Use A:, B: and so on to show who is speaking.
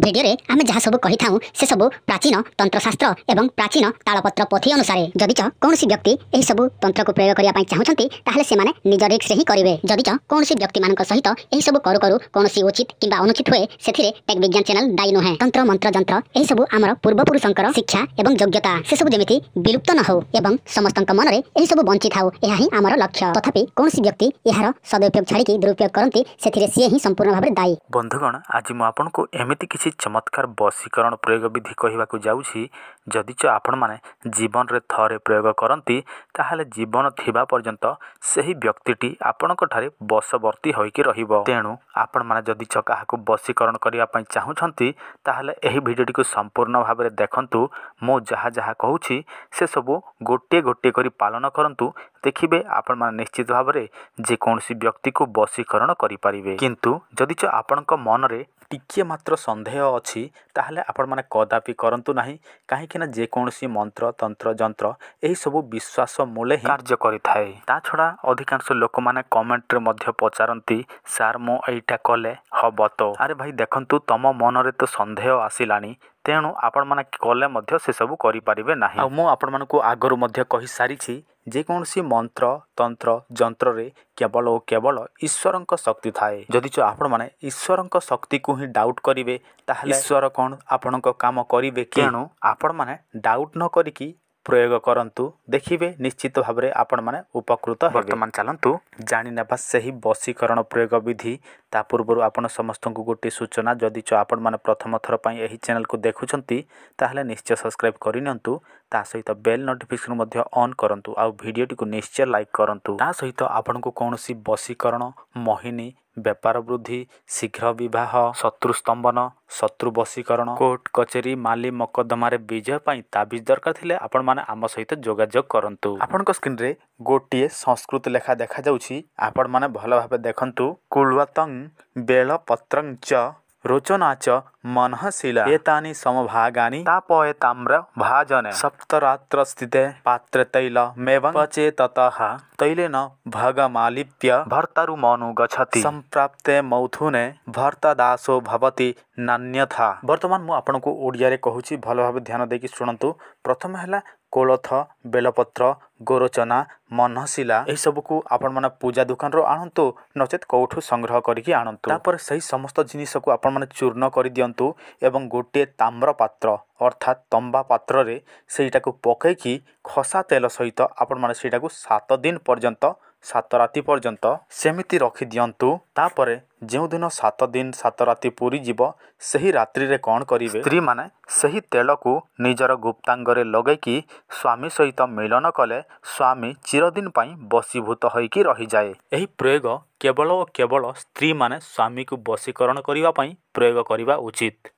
A: video आम जहाँ सब कही था से सब प्राचीन तंत्रशास्त्र प्राचीन तालपत्र पोथी अनुसार जदिच कौन व्यक्ति यह सब तंत्र को प्रयोग करने चाहूँगी से निज रिक्स ही करेंगे जदिच कौन व्यक्ति मान सहित यह सब करू करू कौन उचित किंवा अनुचित हुए से टेक् विज्ञान चैनल दायी नुहे तंत्र मंत्र जंत्र सब आम पूर्वपुरुष शिक्षा और योग्यता से सब जमी विलुप्त न हो समस्त मन में यह सब बंची था यह आम लक्ष्य तथापि कौन व्यक्ति यार सदुपयोग छाड़ी दुरुपयोग करती से ही संपूर्ण भाव दायी
B: बंधुगण आज मुझे କିଛି ଚମତ୍କାର ବଶୀକରଣ ପ୍ରୟୋଗ ବିଧି କହିବାକୁ ଯାଉଛି ଯଦି ଚ ଆପଣମାନେ ଜୀବନରେ ଥରେ ପ୍ରୟୋଗ କରନ୍ତି ତାହେଲେ ଜୀବନ ଥିବା ପର୍ଯ୍ୟନ୍ତ ସେହି ବ୍ୟକ୍ତିଟି ଆପଣଙ୍କଠାରେ ବଶବର୍ତ୍ତୀ ହୋଇକି ରହିବ ତେଣୁ ଆପଣମାନେ ଯଦି ଚ କାହାକୁ ବଶୀକରଣ କରିବା ପାଇଁ ଚାହୁଁଛନ୍ତି ତାହେଲେ ଏହି ଭିଡ଼ିଓଟିକୁ ସମ୍ପୂର୍ଣ୍ଣ ଭାବରେ ଦେଖନ୍ତୁ ମୁଁ ଯାହା ଯାହା କହୁଛି ସେସବୁ ଗୋଟିଏ ଗୋଟିଏ କରି ପାଳନ କରନ୍ତୁ ଦେଖିବେ ଆପଣମାନେ ନିଶ୍ଚିତ ଭାବରେ ଯେକୌଣସି ବ୍ୟକ୍ତିକୁ ବଶୀକରଣ କରିପାରିବେ କିନ୍ତୁ ଯଦି ଚ ଆପଣଙ୍କ ମନରେ ଟିକିଏ ମାତ୍ର ସନ୍ଦେହ ध्येय ଅଛି ତାହେଲେ ଆପଣମାନେ କଦାପି କରନ୍ତୁ ନାହିଁ କାହିଁକିନା ଯେକୌଣସି ମନ୍ତ୍ର ତନ୍ତ୍ର ଯନ୍ତ୍ର ଏହିସବୁ ବିଶ୍ୱାସ ମୂଳେ ହିଁ କାର୍ଯ୍ୟ କରିଥାଏ ତା ଛଡ଼ା ଅଧିକାଂଶ ଲୋକମାନେ କମେଣ୍ଟରେ ମଧ୍ୟ ପଚାରନ୍ତି ସାର୍ ମୁଁ ଏଇଟା କଲେ ହବ ତ ଆରେ ଭାଇ ଦେଖନ୍ତୁ ତମ ମନରେ ତ ସନ୍ଦେହ ଆସିଲାଣି ତେଣୁ ଆପଣମାନେ କଲେ ମଧ୍ୟ ସେସବୁ କରିପାରିବେ ନାହିଁ ଆଉ ମୁଁ ଆପଣମାନଙ୍କୁ ଆଗରୁ ମଧ୍ୟ କହିସାରିଛି ଯେକୌଣସି ମନ୍ତ୍ର ତନ୍ତ୍ର ଯନ୍ତ୍ରରେ କେବଳ ଓ କେବଳ ଈଶ୍ୱରଙ୍କ ଶକ୍ତି ଥାଏ ଯଦିଚ ଆପଣମାନେ ଈଶ୍ୱରଙ୍କ ଶକ୍ତିକୁ ହିଁ ଡାଉଟ୍ କରିବେ ତାହେଲେ ଈଶ୍ୱର କ'ଣ ଆପଣଙ୍କ କାମ କରିବେ ତେଣୁ ଆପଣମାନେ ଡାଉଟ୍ ନ କରିକି ପ୍ରୟୋଗ କରନ୍ତୁ ଦେଖିବେ ନିଶ୍ଚିତ ଭାବରେ ଆପଣମାନେ ଉପକୃତ ବର୍ତ୍ତମାନ ଚାଲନ୍ତୁ ଜାଣିନେବା ସେହି ବଶୀକରଣ ପ୍ରୟୋଗ ବିଧି ତା ପୂର୍ବରୁ ଆପଣ ସମସ୍ତଙ୍କୁ ଗୋଟିଏ ସୂଚନା ଯଦି ଚ ଆପଣମାନେ ପ୍ରଥମ ଥର ପାଇଁ ଏହି ଚ୍ୟାନେଲକୁ ଦେଖୁଛନ୍ତି ତାହେଲେ ନିଶ୍ଚୟ ସବସ୍କ୍ରାଇବ୍ କରିନିଅନ୍ତୁ ତା ସହିତ ବେଲ୍ ନୋଟିଫିକେସନ୍ ମଧ୍ୟ ଅନ୍ କରନ୍ତୁ ଆଉ ଭିଡ଼ିଓଟିକୁ ନିଶ୍ଚୟ ଲାଇକ୍ କରନ୍ତୁ ତା ସହିତ ଆପଣଙ୍କୁ କୌଣସି ବଶୀକରଣ ମୋହିନୀ ବେପାର ବୃଦ୍ଧି ଶୀଘ୍ର ବିବାହ ଶତ୍ରୁ ସ୍ତମ୍ଭନ ଶତ୍ରୁ ବଶୀକରଣ କୋର୍ଟ କଚେରୀ ମାଲି ମକଦ୍ଦମାରେ ବିଜୟ ପାଇଁ ତାବିଜ ଦରକାର ଥିଲେ ଆପଣମାନେ ଆମ ସହିତ ଯୋଗାଯୋଗ କରନ୍ତୁ ଆପଣଙ୍କ ସ୍କ୍ରିନ୍ରେ ଗୋଟିଏ ସଂସ୍କୃତ ଲେଖା ଦେଖାଯାଉଛି ଆପଣମାନେ ଭଲ ଭାବେ ଦେଖନ୍ତୁ କୁଲୱାତଙ୍ଗ बेलपत्रं च रोचना च मनःशिला एतानि समभागानि तापयताम्रभाजने स्थिते पात्रे तैलमेवं पचेततः तैलेन भगमालिप्य भर्तरुमनु गच्छति सम्प्राप्ते मौथुने भर्तदासो भवति नान्यथा वर्तमान म आपणको ओडियारे କହୁଛି भलो ଭାବେ ध्यान देकी सुनंतु प्रथम हला କୋଳଥ ବେଲପତ୍ର ଗୋରଚନା ମନଶିଲା ଏହିସବୁକୁ ଆପଣମାନେ ପୂଜା ଦୋକାନରୁ ଆଣନ୍ତୁ ନଚେତ୍ କେଉଁଠୁ ସଂଗ୍ରହ କରିକି ଆଣନ୍ତୁ ତାପରେ ସେହି ସମସ୍ତ ଜିନିଷକୁ ଆପଣମାନେ ଚୂର୍ଣ୍ଣ କରିଦିଅନ୍ତୁ ଏବଂ ଗୋଟିଏ ତାମ୍ର ପାତ୍ର ଅର୍ଥାତ୍ ତମ୍ବା ପାତ୍ରରେ ସେଇଟାକୁ ପକାଇକି ଖସା ତେଲ ସହିତ ଆପଣମାନେ ସେଇଟାକୁ ସାତ ଦିନ ପର୍ଯ୍ୟନ୍ତ ସାତ ରାତି ପର୍ଯ୍ୟନ୍ତ ସେମିତି ରଖିଦିଅନ୍ତୁ ତାପରେ ଯେଉଁଦିନ ସାତ ଦିନ ସାତ ରାତି ପୁରିଯିବ ସେହି ରାତ୍ରିରେ କ'ଣ କରିବେ ସ୍ତ୍ରୀମାନେ ସେହି ତେଲକୁ ନିଜର ଗୁପ୍ତାଙ୍ଗରେ ଲଗାଇକି ସ୍ୱାମୀ ସହିତ ମିଳନ କଲେ ସ୍ୱାମୀ ଚିରଦିନ ପାଇଁ ବଶୀଭୂତ ହୋଇକି ରହିଯାଏ ଏହି ପ୍ରୟୋଗ କେବଳ ଓ କେବଳ ସ୍ତ୍ରୀମାନେ ସ୍ୱାମୀକୁ ବଶୀକରଣ କରିବା ପାଇଁ ପ୍ରୟୋଗ କରିବା ଉଚିତ